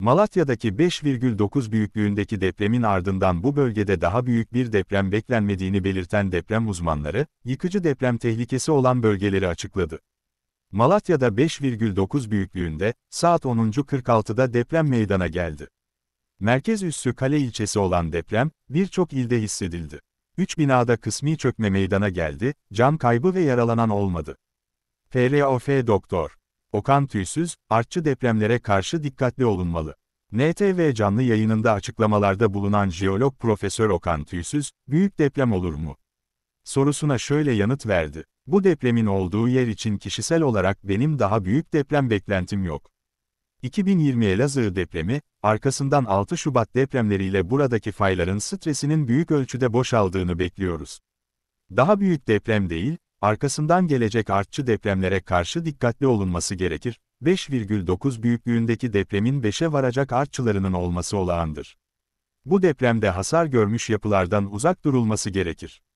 Malatya'daki 5,9 büyüklüğündeki depremin ardından bu bölgede daha büyük bir deprem beklenmediğini belirten deprem uzmanları, yıkıcı deprem tehlikesi olan bölgeleri açıkladı. Malatya'da 5,9 büyüklüğünde, saat 10.46'da deprem meydana geldi. Merkez üssü Kale ilçesi olan deprem, birçok ilde hissedildi. 3 binada kısmi çökme meydana geldi, can kaybı ve yaralanan olmadı. PROF Doktor Okan Tüysüz, artçı depremlere karşı dikkatli olunmalı. NTV canlı yayınında açıklamalarda bulunan jeolog Profesör Okan Tüysüz, büyük deprem olur mu? Sorusuna şöyle yanıt verdi. Bu depremin olduğu yer için kişisel olarak benim daha büyük deprem beklentim yok. 2020 Elazığ depremi, arkasından 6 Şubat depremleriyle buradaki fayların stresinin büyük ölçüde boşaldığını bekliyoruz. Daha büyük deprem değil, arkasından gelecek artçı depremlere karşı dikkatli olunması gerekir. 5,9 büyüklüğündeki depremin 5'e varacak artçılarının olması olağandır. Bu depremde hasar görmüş yapılardan uzak durulması gerekir.